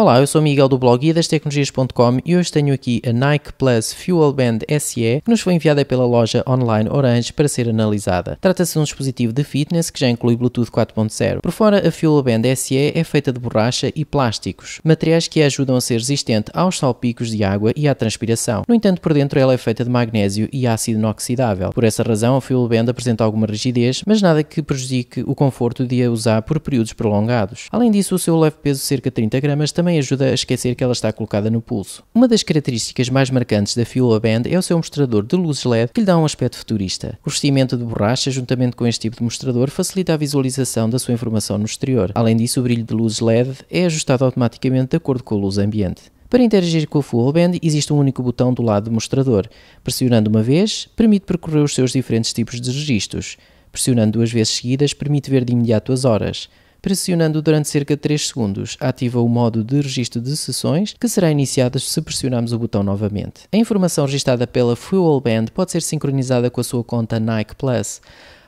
Olá, eu sou Miguel do blog Guia das tecnologias.com e hoje tenho aqui a Nike Plus Fuel Band SE que nos foi enviada pela loja online Orange para ser analisada. Trata-se de um dispositivo de fitness que já inclui Bluetooth 4.0. Por fora, a Fuel Band SE é feita de borracha e plásticos, materiais que a ajudam a ser resistente aos salpicos de água e à transpiração. No entanto, por dentro ela é feita de magnésio e ácido inoxidável. Por essa razão, a Fuel Band apresenta alguma rigidez, mas nada que prejudique o conforto de a usar por períodos prolongados. Além disso, o seu leve peso de cerca de 30 gramas também também ajuda a esquecer que ela está colocada no pulso. Uma das características mais marcantes da Fuel Band é o seu mostrador de luzes LED que lhe dá um aspecto futurista. O revestimento de borracha, juntamente com este tipo de mostrador, facilita a visualização da sua informação no exterior. Além disso, o brilho de luzes LED é ajustado automaticamente de acordo com a luz ambiente. Para interagir com a Fuel Band, existe um único botão do lado do mostrador. Pressionando uma vez, permite percorrer os seus diferentes tipos de registros. Pressionando duas vezes seguidas, permite ver de imediato as horas. Pressionando durante cerca de 3 segundos, ativa o modo de registro de sessões, que será iniciado se pressionarmos o botão novamente. A informação registada pela FuelBand pode ser sincronizada com a sua conta Nike Plus.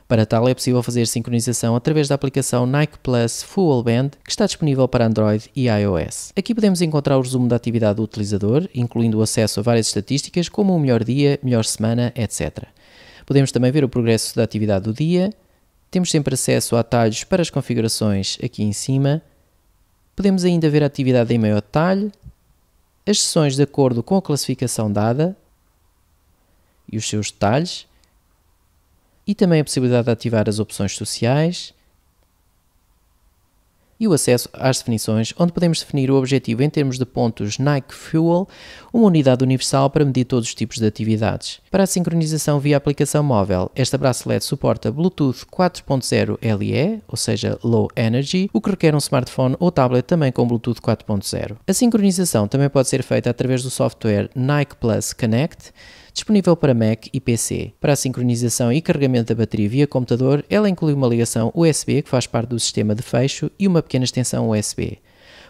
Para tal, é possível fazer sincronização através da aplicação Nike Plus Fuel Band, que está disponível para Android e iOS. Aqui podemos encontrar o resumo da atividade do utilizador, incluindo o acesso a várias estatísticas, como o melhor dia, melhor semana, etc. Podemos também ver o progresso da atividade do dia, temos sempre acesso a atalhos para as configurações aqui em cima. Podemos ainda ver a atividade em maior detalhe, as sessões de acordo com a classificação dada e os seus detalhes, e também a possibilidade de ativar as opções sociais, e o acesso às definições, onde podemos definir o objetivo em termos de pontos Nike Fuel, uma unidade universal para medir todos os tipos de atividades. Para a sincronização via aplicação móvel, esta bracelet suporta Bluetooth 4.0 LE, ou seja, Low Energy, o que requer um smartphone ou tablet também com Bluetooth 4.0. A sincronização também pode ser feita através do software Nike Plus Connect, disponível para Mac e PC. Para a sincronização e carregamento da bateria via computador, ela inclui uma ligação USB que faz parte do sistema de fecho e uma pequena extensão USB.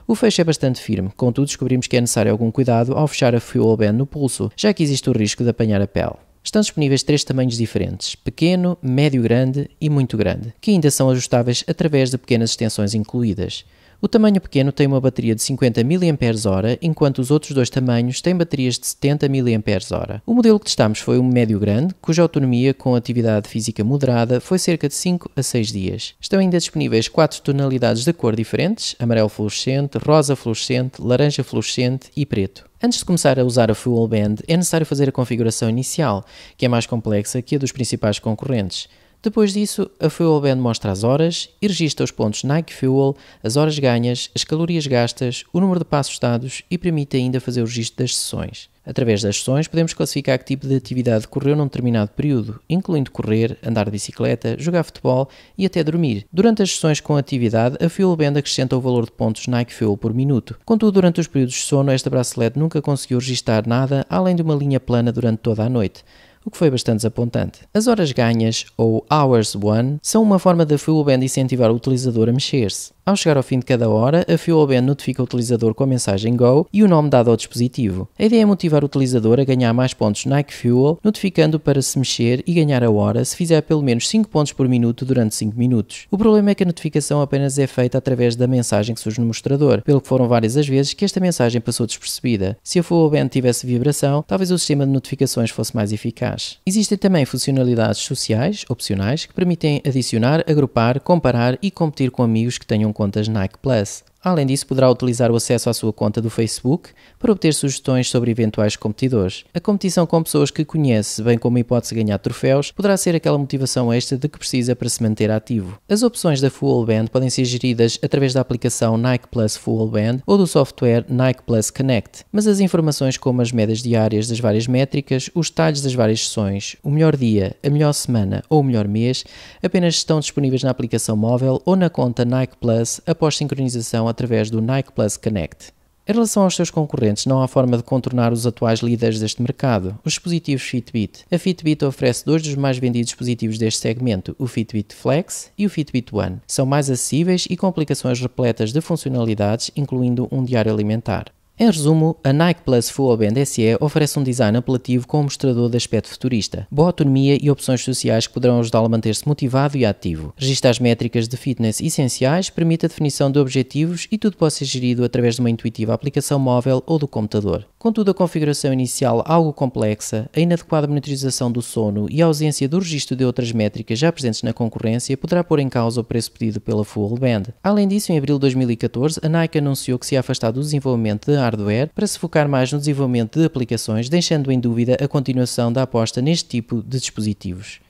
O fecho é bastante firme, contudo descobrimos que é necessário algum cuidado ao fechar a fuel band no pulso, já que existe o risco de apanhar a pele. Estão disponíveis três tamanhos diferentes: pequeno, médio grande e muito grande, que ainda são ajustáveis através de pequenas extensões incluídas. O tamanho pequeno tem uma bateria de 50 mAh, enquanto os outros dois tamanhos têm baterias de 70 mAh. O modelo que testamos foi um médio grande, cuja autonomia com atividade física moderada foi cerca de 5 a 6 dias. Estão ainda disponíveis 4 tonalidades de cor diferentes: amarelo fluorescente, rosa fluorescente, laranja fluorescente e preto. Antes de começar a usar a Fuel Band, é necessário fazer a configuração inicial, que é mais complexa que a dos principais concorrentes. Depois disso, a Fuel Band mostra as horas e registra os pontos Nike Fuel, as horas ganhas, as calorias gastas, o número de passos dados e permite ainda fazer o registro das sessões. Através das sessões, podemos classificar que tipo de atividade correu num determinado período, incluindo correr, andar de bicicleta, jogar futebol e até dormir. Durante as sessões com atividade, a Fuel Band acrescenta o valor de pontos Nike Fuel por minuto. Contudo, durante os períodos de sono, esta bracelete nunca conseguiu registar nada além de uma linha plana durante toda a noite o que foi bastante desapontante. As horas ganhas, ou Hours won são uma forma da Band incentivar o utilizador a mexer-se. Ao chegar ao fim de cada hora, a FiOben notifica o utilizador com a mensagem Go e o nome dado ao dispositivo. A ideia é motivar o utilizador a ganhar mais pontos Nike Fuel, notificando para se mexer e ganhar a hora se fizer pelo menos 5 pontos por minuto durante 5 minutos. O problema é que a notificação apenas é feita através da mensagem que surge no mostrador, pelo que foram várias as vezes que esta mensagem passou despercebida. Se a FiOben tivesse vibração, talvez o sistema de notificações fosse mais eficaz. Existem também funcionalidades sociais, opcionais, que permitem adicionar, agrupar, comparar e competir com amigos que tenham contas Nike Plus. Além disso, poderá utilizar o acesso à sua conta do Facebook para obter sugestões sobre eventuais competidores. A competição com pessoas que conhece, bem como a hipótese de ganhar troféus, poderá ser aquela motivação extra de que precisa para se manter ativo. As opções da Fuel Band podem ser geridas através da aplicação Nike Plus Fuel Band ou do software Nike Plus Connect, mas as informações como as médias diárias das várias métricas, os detalhes das várias sessões, o melhor dia, a melhor semana ou o melhor mês apenas estão disponíveis na aplicação móvel ou na conta Nike Plus após sincronização através do Nike Plus Connect. Em relação aos seus concorrentes, não há forma de contornar os atuais líderes deste mercado, os dispositivos Fitbit. A Fitbit oferece dois dos mais vendidos dispositivos deste segmento, o Fitbit Flex e o Fitbit One. São mais acessíveis e com aplicações repletas de funcionalidades, incluindo um diário alimentar. Em resumo, a Nike Plus Full Band SE oferece um design apelativo com um mostrador de aspecto futurista, boa autonomia e opções sociais que poderão ajudá-lo a manter-se motivado e ativo. Registra as métricas de fitness essenciais, permite a definição de objetivos e tudo pode ser gerido através de uma intuitiva aplicação móvel ou do computador. Contudo, a configuração inicial algo complexa, a inadequada monitorização do sono e a ausência do registro de outras métricas já presentes na concorrência poderá pôr em causa o preço pedido pela Full Band. Além disso, em abril de 2014, a Nike anunciou que se ia afastar do desenvolvimento de hardware para se focar mais no desenvolvimento de aplicações, deixando em dúvida a continuação da aposta neste tipo de dispositivos.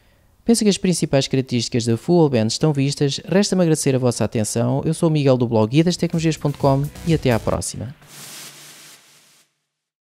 Penso que as principais características da Full Band estão vistas. Resta-me agradecer a vossa atenção. Eu sou o Miguel do blog guidastecnologias.com e até à próxima.